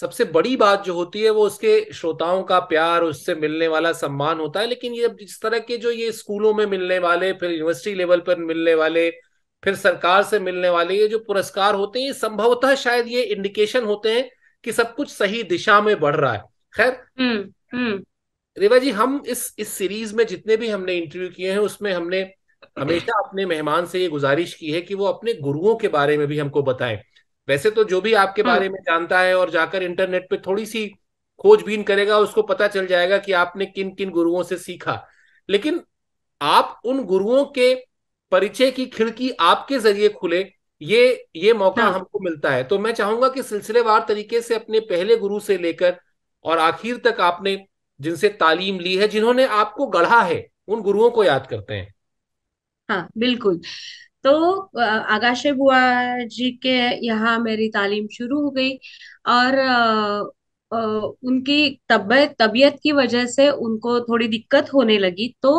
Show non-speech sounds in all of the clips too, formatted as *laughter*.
सबसे बड़ी बात जो होती है वो उसके श्रोताओं का प्यार उससे मिलने वाला सम्मान होता है लेकिन ये जिस तरह के जो ये स्कूलों में मिलने वाले फिर यूनिवर्सिटी लेवल पर मिलने वाले फिर सरकार से मिलने वाले ये जो पुरस्कार होते हैं ये संभवतः शायद ये इंडिकेशन होते हैं कि सब कुछ सही दिशा में बढ़ रहा है खैर हम्म, हम्म। रेवा जी हम इस इस सीरीज में जितने भी हमने इंटरव्यू किए हैं उसमें हमने हमेशा अपने मेहमान से ये गुजारिश की है कि वो अपने गुरुओं के बारे में भी हमको बताएं वैसे तो जो भी आपके हाँ। बारे में जानता है और जाकर इंटरनेट पे थोड़ी सी खोजबीन करेगा उसको पता चल जाएगा कि आपने किन किन गुरुओं से सीखा लेकिन आप उन गुरुओं के परिचय की खिड़की आपके जरिए खुले ये ये मौका हाँ। हमको मिलता है तो मैं चाहूंगा कि सिलसिलेवार तरीके से अपने पहले गुरु से लेकर और आखिर तक आपने जिनसे तालीम ली है जिन्होंने आपको गढ़ा है उन गुरुओं को याद करते हैं हाँ बिल्कुल तो आगाशे बुआ जी के यहाँ मेरी तालीम शुरू हो गई और उनकी तबियत तबीयत की वजह से उनको थोड़ी दिक्कत होने लगी तो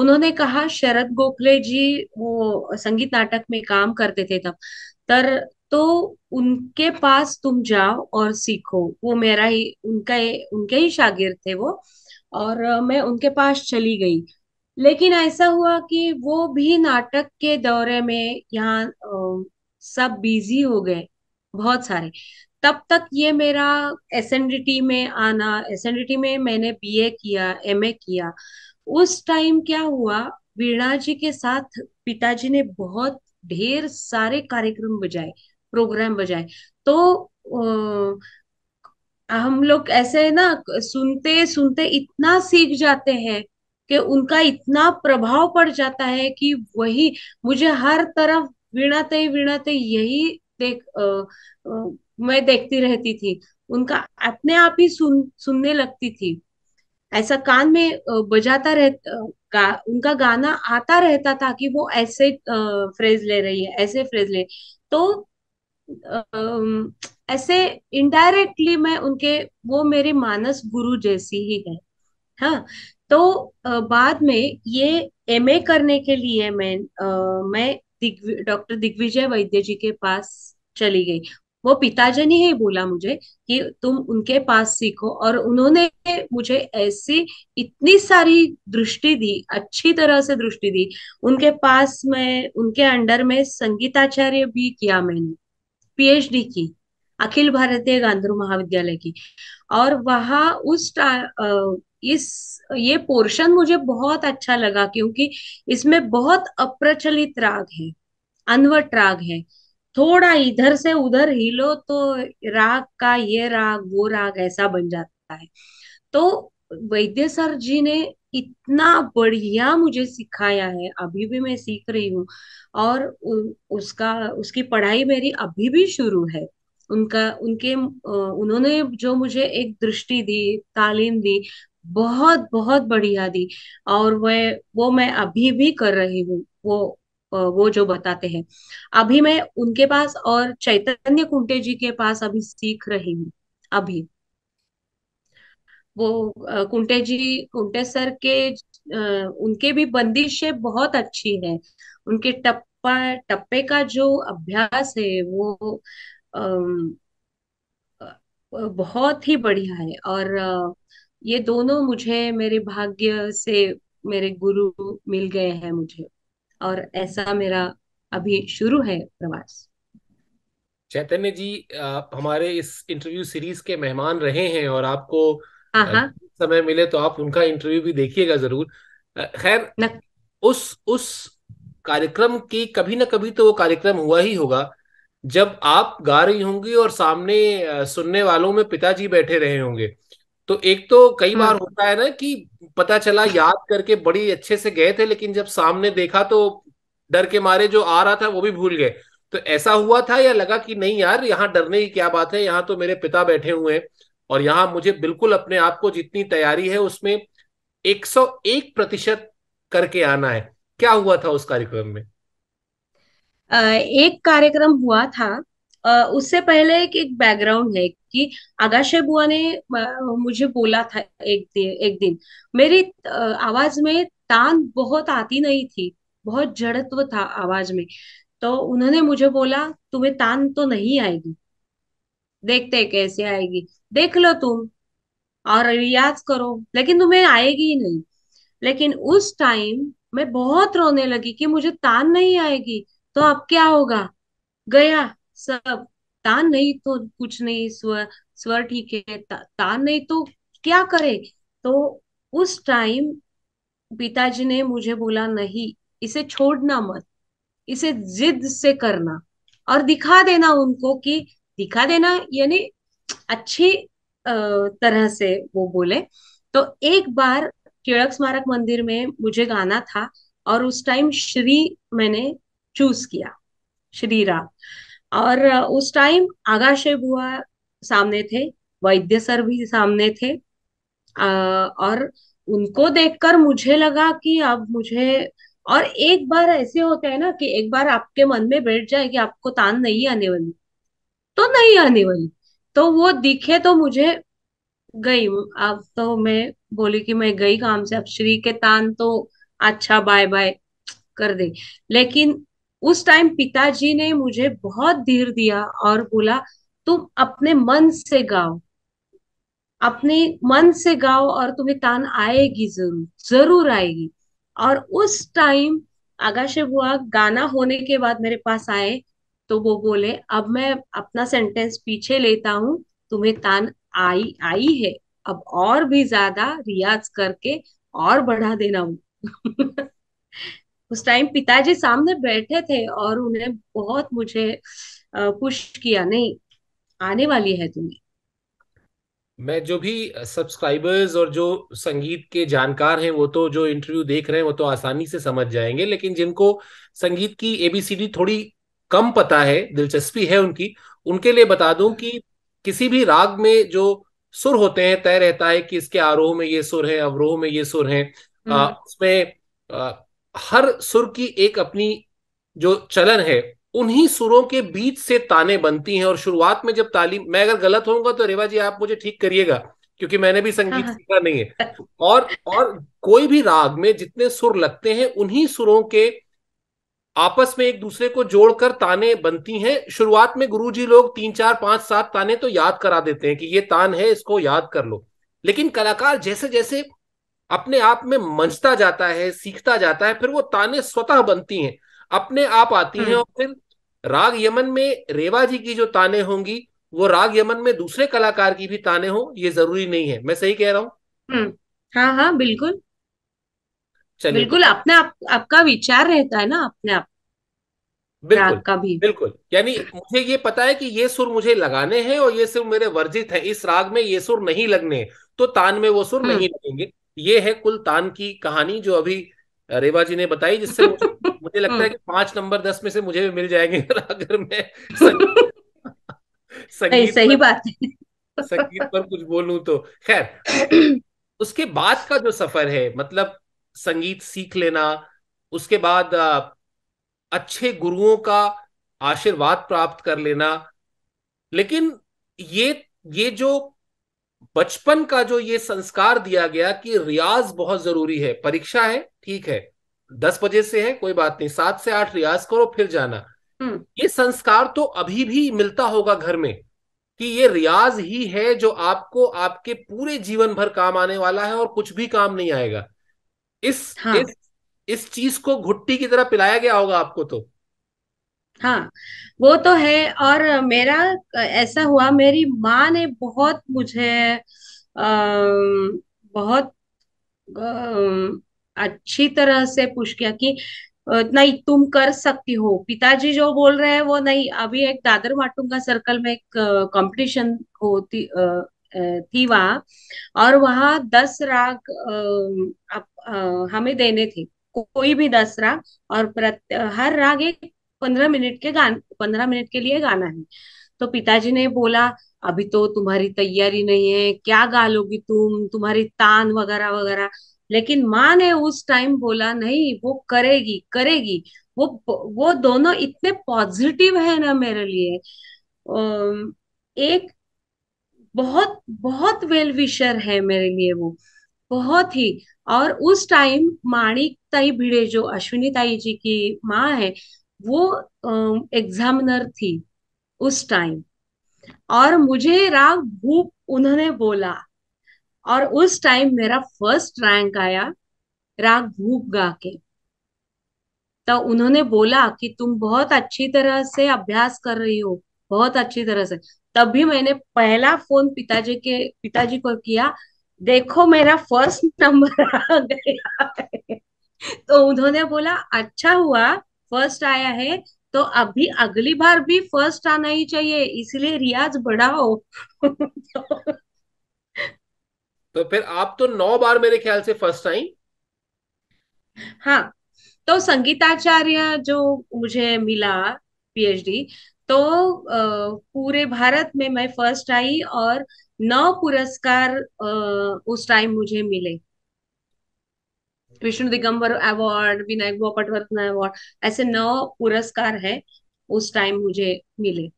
उन्होंने कहा शरद गोखले जी वो संगीत नाटक में काम करते थे तब तर तो उनके पास तुम जाओ और सीखो वो मेरा ही उनका उनके ही शागिर्द थे वो और मैं उनके पास चली गई लेकिन ऐसा हुआ कि वो भी नाटक के दौरे में यहाँ सब बिजी हो गए बहुत सारे तब तक ये मेरा एस में आना एस में मैंने बीए किया एमए किया उस टाइम क्या हुआ वीणा जी के साथ पिताजी ने बहुत ढेर सारे कार्यक्रम बजाए प्रोग्राम बजाए तो आ, हम लोग ऐसे ना सुनते सुनते इतना सीख जाते हैं कि उनका इतना प्रभाव पड़ जाता है कि वही मुझे हर तरफ वीणाते ही वीणाते यही देख आ, आ, मैं देखती रहती थी उनका अपने आप ही सुन सुनने लगती थी ऐसा कान में बजाता रह गा, उनका गाना आता रहता था कि वो ऐसे फ्रेज ले रही है ऐसे फ्रेज ले तो ऐसे इनडायरेक्टली मैं उनके वो मेरे मानस गुरु जैसी ही है हाँ तो बाद में ये एम करने के लिए मैं मैं डॉक्टर दिग्विजय वैद्य जी के पास चली गई वो पिताजी ने ही बोला मुझे कि तुम उनके पास सीखो और उन्होंने मुझे ऐसी इतनी सारी दृष्टि दी अच्छी तरह से दृष्टि दी उनके पास मैं उनके अंडर में संगीताचार्य भी किया मैंने पीएचडी की अखिल भारतीय गांधर महाविद्यालय की और वहां उस इस ये पोर्शन मुझे बहुत अच्छा लगा क्योंकि इसमें बहुत अप्रचलित राग है अनवट राग है थोड़ा इधर से उधर हिलो तो राग का ये राग वो राग ऐसा बन जाता है तो वैद्य सर जी ने इतना बढ़िया मुझे सिखाया है अभी भी मैं सीख रही हूँ और उसका उसकी पढ़ाई मेरी अभी भी शुरू है उनका उनके उन्होंने जो मुझे एक दृष्टि दी तालीम दी बहुत बहुत बढ़िया दी और वह वो मैं अभी भी कर रही हूँ वो वो जो बताते हैं अभी मैं उनके पास और चैतन्य कुंटे जी के पास अभी सीख रही हूँ अभी वो कुंटे जी कुंटे सर के उनके भी बंदिशें बहुत अच्छी है उनके टप्पा टप्पे का जो अभ्यास है वो बहुत ही बढ़िया है और ये दोनों मुझे मेरे भाग्य से मेरे गुरु मिल गए हैं मुझे और ऐसा मेरा अभी शुरू है प्रवास चैतन्य जी आप हमारे इस इंटरव्यू सीरीज के मेहमान रहे हैं और आपको हाँ, हाँ। समय मिले तो आप उनका इंटरव्यू भी देखिएगा जरूर खैर उस उस कार्यक्रम की कभी ना कभी तो वो कार्यक्रम हुआ ही होगा जब आप गा रही होंगी और सामने सुनने वालों में पिताजी बैठे रहे होंगे तो एक तो कई बार हाँ। होता है ना कि पता चला याद करके बड़ी अच्छे से गए थे लेकिन जब सामने देखा तो डर के मारे जो आ रहा था वो भी भूल गए तो ऐसा हुआ था या लगा कि नहीं यार यहाँ डरने की क्या बात है यहाँ तो मेरे पिता बैठे हुए हैं और यहाँ मुझे बिल्कुल अपने आप को जितनी तैयारी है उसमें 101 प्रतिशत करके आना है क्या हुआ था उस कार्यक्रम में एक कार्यक्रम हुआ था उससे पहले एक एक बैकग्राउंड है कि आगाशे बुआ ने मुझे बोला था एक दिन एक दिन मेरी आवाज में तान बहुत आती नहीं थी बहुत जड़त्व था आवाज में तो उन्होंने मुझे बोला तुम्हें तान तो नहीं आएगी देखते कैसे आएगी देख लो तुम और रियाज करो लेकिन तुम्हें आएगी ही नहीं लेकिन उस टाइम मैं बहुत रोने लगी कि मुझे तान नहीं आएगी तो अब क्या होगा गया सब तान नहीं तो कुछ नहीं स्वर स्वर ठीक है ता, तान नहीं तो क्या करे तो उस टाइम पिताजी ने मुझे बोला नहीं इसे छोड़ना मत इसे जिद से करना और दिखा देना उनको कि दिखा देना यानी अच्छी तरह से वो बोले तो एक बार टिड़क स्मारक मंदिर में मुझे गाना था और उस टाइम श्री मैंने चूज किया श्री राम और उस टाइम आगाशे बुआ सामने थे वैद्य सर भी सामने थे और उनको देखकर मुझे लगा कि अब मुझे और एक बार ऐसे होते हैं ना कि एक बार आपके मन में बैठ जाए कि आपको तान नहीं आने वाली तो नहीं आने वाली तो वो दिखे तो मुझे गई अब तो मैं बोली कि मैं गई काम से अब श्री के तान तो अच्छा बाय बाय कर दे लेकिन उस टाइम पिताजी ने मुझे बहुत धीर दिया और बोला तुम अपने मन से गाओ अपने मन से गाओ और तुम्हें तान आएगी जरूर जरूर आएगी और उस टाइम आगाशे बुआ गाना होने के बाद मेरे पास आए तो वो बोले अब मैं अपना सेंटेंस पीछे लेता हूँ तुम्हें तान आई आई है अब और भी ज्यादा रियाज करके और बढ़ा देना हूँ *laughs* उस टाइम पिताजी सामने बैठे थे और उन्हें बहुत मुझे पुश किया नहीं आने वाली है तुम्हें मैं जो भी सब्सक्राइबर्स और जो संगीत के जानकार हैं वो तो जो इंटरव्यू देख रहे हैं वो तो आसानी से समझ जाएंगे लेकिन जिनको संगीत की एबीसीडी थोड़ी कम पता है दिलचस्पी है उनकी उनके लिए बता दूं कि किसी भी राग में जो सुर होते हैं तय रहता है कि इसके आरोह में ये सुर है अवरोह में ये सुर है हम्म। उसमें हर सुर की एक अपनी जो चलन है उन्हीं सुरों के बीच से ताने बनती हैं और शुरुआत में जब तालीम मैं अगर गलत होऊंगा तो रेवा जी आप मुझे ठीक करिएगा क्योंकि मैंने भी संगीत हाँ।, हाँ। सीखा नहीं है और और कोई भी राग में जितने सुर लगते हैं उन्हीं सुरों के आपस में एक दूसरे को जोड़कर ताने बनती हैं शुरुआत में गुरु जी लोग तीन चार पांच सात ताने तो याद करा देते हैं कि ये तान है इसको याद कर लो लेकिन कलाकार जैसे जैसे अपने आप में मंचता जाता है सीखता जाता है फिर वो ताने स्वतः बनती हैं अपने आप आती हैं हम्म। और फिर राग यमन में रेवा जी की जो ताने होंगी वो राग यमन में दूसरे कलाकार की भी ताने हो ये जरूरी नहीं है मैं सही कह रहा हूँ हम्म। हाँ हाँ बिल्कुल चलिए बिल्कुल अपने आप आपका विचार रहता है ना अपने आप बिल्कुल का भी बिल्कुल यानी मुझे ये पता है कि ये सुर मुझे लगाने हैं और ये सुर मेरे वर्जित है इस राग में ये सुर नहीं लगने तो तान में वो सुर हम्म। नहीं लगेंगे ये है कुल तान की कहानी जो अभी रेवा जी ने बताई जिससे मुझे, *laughs* मुझे लगता है कि हाँ। पांच नंबर दस में से मुझे भी मिल जाएंगे *laughs* अगर मैं *laughs* संगीत, संगीत सही पर, बात संगीत पर कुछ बोलूं तो खैर *clears throat* उसके बाद का जो सफर है मतलब संगीत सीख लेना उसके बाद अच्छे गुरुओं का आशीर्वाद प्राप्त कर लेना लेकिन ये ये जो बचपन का जो ये संस्कार दिया गया कि रियाज बहुत जरूरी है परीक्षा है ठीक है दस बजे से है कोई बात नहीं सात से आठ रियाज करो फिर जाना हम्म। ये संस्कार तो अभी भी मिलता होगा घर में कि ये रियाज ही है जो आपको आपके पूरे जीवन भर काम आने वाला है और कुछ भी काम नहीं आएगा इस हाँ। इस, इस चीज को घुट्टी की तरह पिलाया गया होगा आपको तो हाँ वो तो है और मेरा ऐसा हुआ मेरी माँ ने बहुत मुझे बहुत आ, अच्छी तरह से पुश किया कि नहीं तुम कर सकती हो पिताजी जो बोल रहे हैं वो नहीं अभी एक दादर माटुंगा सर्कल में एक कंपटीशन होती थी वहां और वहां दस राग आ, आ, हमें देने थे कोई भी दस राग और प्रत्य हर राग एक पंद्रह मिनट के गान पंद्रह मिनट के लिए गाना है तो पिताजी ने बोला अभी तो तुम्हारी तैयारी नहीं है क्या गा लोगी तुम तुम्हारी तान वगैरह वगैरह लेकिन माँ ने उस टाइम बोला नहीं वो करेगी करेगी वो वो दोनों इतने पॉजिटिव है ना मेरे लिए एक बहुत बहुत वेल विशर है मेरे लिए वो बहुत ही और उस टाइम माणिक ताई भिड़े जो अश्विनी ताई जी की माँ है वो एग्जामिनर थी उस टाइम और मुझे राग भूप उन्होंने बोला और उस टाइम मेरा फर्स्ट रैंक आया राग भूप गा के तो उन्होंने बोला कि तुम बहुत अच्छी तरह से अभ्यास कर रही हो बहुत अच्छी तरह से तब भी मैंने पहला फोन पिताजी के पिताजी को किया देखो मेरा फर्स्ट नंबर आ गया *laughs* तो उन्होंने बोला अच्छा हुआ फर्स्ट आया है तो अभी अगली बार भी फर्स्ट आना ही चाहिए इसलिए रियाज बढ़ाओ तो, फिर आप तो नौ बार मेरे ख्याल से फर्स्ट आई हाँ तो संगीताचार्य जो मुझे मिला पीएचडी तो पूरे भारत में मैं फर्स्ट आई और नौ पुरस्कार उस टाइम मुझे मिले विष्णु दिगंबर अवार्ड विनायक भोपटवर्धन अवार्ड ऐसे नौ पुरस्कार है उस टाइम मुझे मिले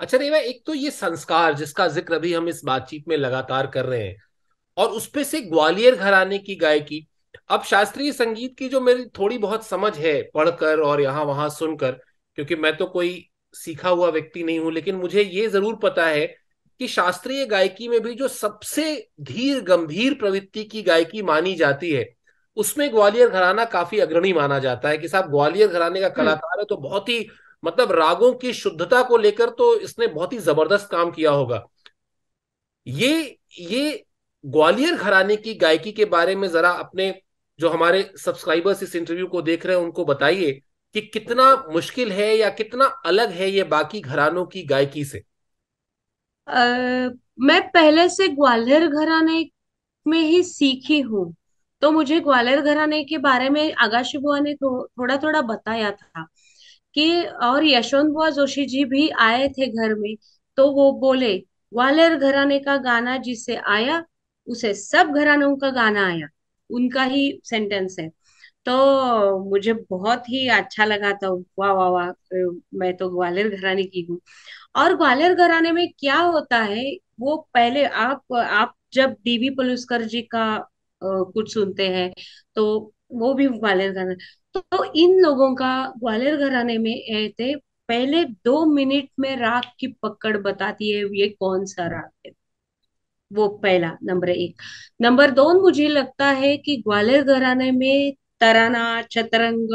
अच्छा रेवा एक तो ये संस्कार जिसका जिक्र अभी हम इस बातचीत में लगातार कर रहे हैं और उसपे से ग्वालियर घराने की गायकी अब शास्त्रीय संगीत की जो मेरी थोड़ी बहुत समझ है पढ़कर और यहाँ वहां सुनकर क्योंकि मैं तो कोई सीखा हुआ व्यक्ति नहीं हूं लेकिन मुझे ये जरूर पता है कि शास्त्रीय गायकी में भी जो सबसे धीर गंभीर प्रवृत्ति की गायकी मानी जाती है उसमें ग्वालियर घराना काफी अग्रणी माना जाता है कि साहब ग्वालियर घराने का हम्म। कलाकार है तो बहुत ही मतलब रागों की शुद्धता को लेकर तो इसने बहुत ही जबरदस्त काम किया होगा ये ये ग्वालियर घराने की गायकी के बारे में जरा अपने जो हमारे सब्सक्राइबर्स इस इंटरव्यू को देख रहे हैं उनको बताइए कि कितना मुश्किल है या कितना अलग है ये बाकी घरानों की गायकी से आ, मैं पहले से ग्वालियर घराने में ही सीखी हूँ तो मुझे ग्वालियर घराने के बारे में आगाशी बुआ ने थो, थोड़ा थोड़ा बताया था कि और यशवंत बुआ जोशी जी भी आए थे घर में तो वो बोले ग्वालियर घराने का गाना जिसे आया उसे सब घरानों का गाना आया उनका ही सेंटेंस है तो मुझे बहुत ही अच्छा लगा था वाह वाह वाह मैं तो ग्वालियर घराने की हूँ और ग्वालियर घराने में क्या होता है वो पहले आप आप जब डीवी पलुस्कर जी का कुछ सुनते हैं तो वो भी ग्वालियर घराना तो इन लोगों का ग्वालियर घराने में थे पहले दो मिनट में राग की पकड़ बताती है ये कौन सा राग है वो पहला नंबर एक नंबर दो मुझे लगता है कि ग्वालियर घराने में तराना चतरंग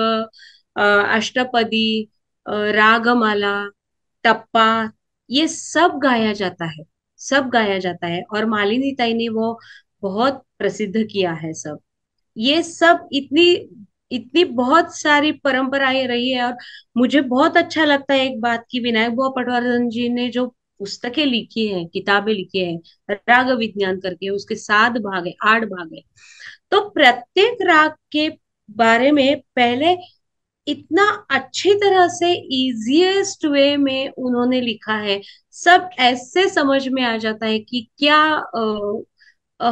अष्टपदी रागमाला टप्पा ये सब गाया जाता है सब गाया जाता है और मालिनी ताई ने वो बहुत प्रसिद्ध किया है सब ये सब इतनी इतनी बहुत सारी परंपराएं रही है और मुझे बहुत अच्छा लगता है एक बात की विनायक बुआ पटवर्धन जी ने जो पुस्तकें लिखी हैं किताबें लिखी हैं राग विज्ञान करके उसके सात भाग है आठ भाग है तो प्रत्येक राग के बारे में पहले इतना अच्छी तरह से इजिएस्ट वे में उन्होंने लिखा है सब ऐसे समझ में आ जाता है कि क्या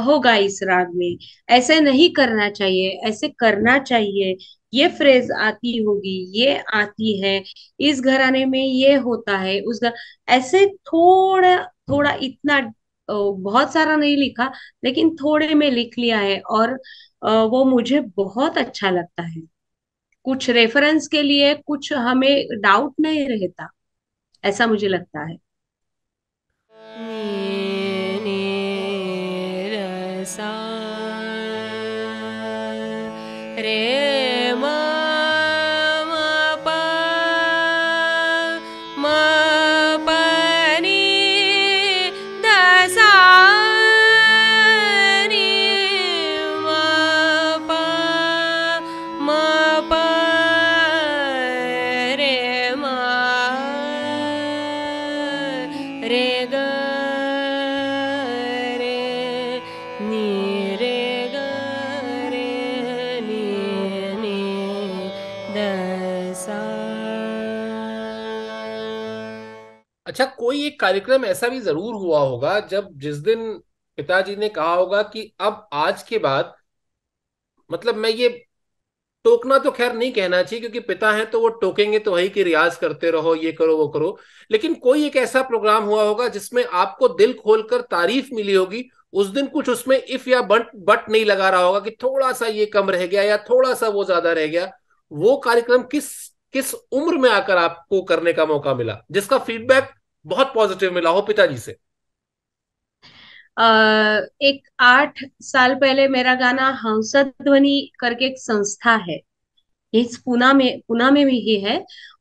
होगा इस राग में ऐसे नहीं करना चाहिए ऐसे करना चाहिए ये फ्रेज आती होगी ये आती है इस घराने में ये होता है उस घर ऐसे थोड़ा थोड़ा इतना बहुत सारा नहीं लिखा लेकिन थोड़े में लिख लिया है और वो मुझे बहुत अच्छा लगता है कुछ रेफरेंस के लिए कुछ हमें डाउट नहीं रहता ऐसा मुझे लगता है re अच्छा कोई एक कार्यक्रम ऐसा भी जरूर हुआ होगा जब जिस दिन पिताजी ने कहा होगा कि अब आज के बाद मतलब मैं ये टोकना तो खैर नहीं कहना चाहिए क्योंकि पिता हैं तो वो टोकेंगे तो वही कि रियाज करते रहो ये करो वो करो लेकिन कोई एक ऐसा प्रोग्राम हुआ होगा जिसमें आपको दिल खोलकर तारीफ मिली होगी उस दिन कुछ उसमें इफ या बट बट नहीं लगा रहा होगा कि थोड़ा सा ये कम रह गया या थोड़ा सा वो ज्यादा रह गया वो कार्यक्रम किस किस उम्र में आकर आपको करने का मौका मिला जिसका फीडबैक बहुत पॉजिटिव मिला हो पिताजी से एक आठ साल पहले मेरा गाना हंसद ध्वनि करके एक संस्था है इस पुना में पुना में भी ही है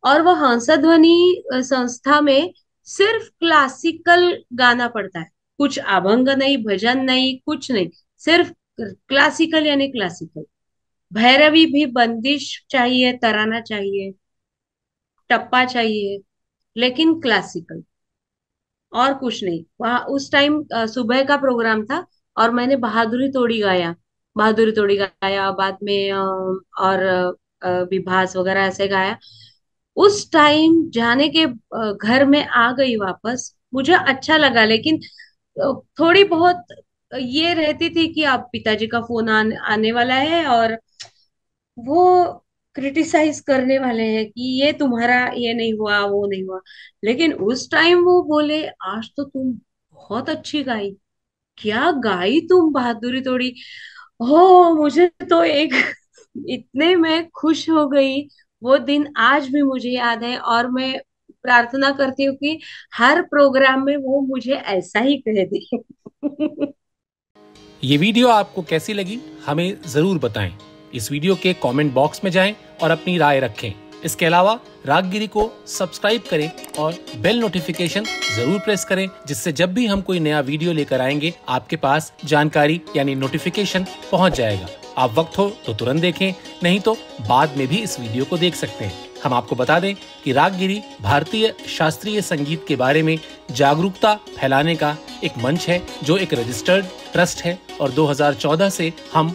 और वो हंसद ध्वनि संस्था में सिर्फ क्लासिकल गाना पड़ता है कुछ अभंग नहीं भजन नहीं कुछ नहीं सिर्फ क्लासिकल यानी क्लासिकल भैरवी भी बंदिश चाहिए तराना चाहिए टप्पा चाहिए लेकिन क्लासिकल और कुछ नहीं वहां उस टाइम सुबह का प्रोग्राम था और मैंने बहादुरी तोड़ी गाया बहादुरी तोड़ी गाया बाद में और विभास वगैरह ऐसे गाया उस टाइम जाने के घर में आ गई वापस मुझे अच्छा लगा लेकिन थोड़ी बहुत ये रहती थी कि आप पिताजी का फोन आने वाला है और वो क्रिटिसाइज करने वाले हैं कि ये तुम्हारा ये नहीं हुआ वो नहीं हुआ लेकिन उस टाइम वो बोले आज तो तुम बहुत अच्छी गाई क्या गाई तुम बहादुरी तोड़ी हो मुझे तो एक *laughs* इतने में खुश हो गई वो दिन आज भी मुझे याद है और मैं प्रार्थना करती हूँ कि हर प्रोग्राम में वो मुझे ऐसा ही कह दे *laughs* ये वीडियो आपको कैसी लगी हमें जरूर बताएं इस वीडियो के कमेंट बॉक्स में जाएं और अपनी राय रखें इसके अलावा रागगिरी को सब्सक्राइब करें और बेल नोटिफिकेशन जरूर प्रेस करें जिससे जब भी हम कोई नया वीडियो लेकर आएंगे आपके पास जानकारी यानी नोटिफिकेशन पहुंच जाएगा आप वक्त हो तो तुरंत देखें नहीं तो बाद में भी इस वीडियो को देख सकते हैं हम आपको बता दें कि रागगिरी भारतीय शास्त्रीय संगीत के बारे में जागरूकता फैलाने का एक मंच है जो एक रजिस्टर्ड ट्रस्ट है और 2014 से हम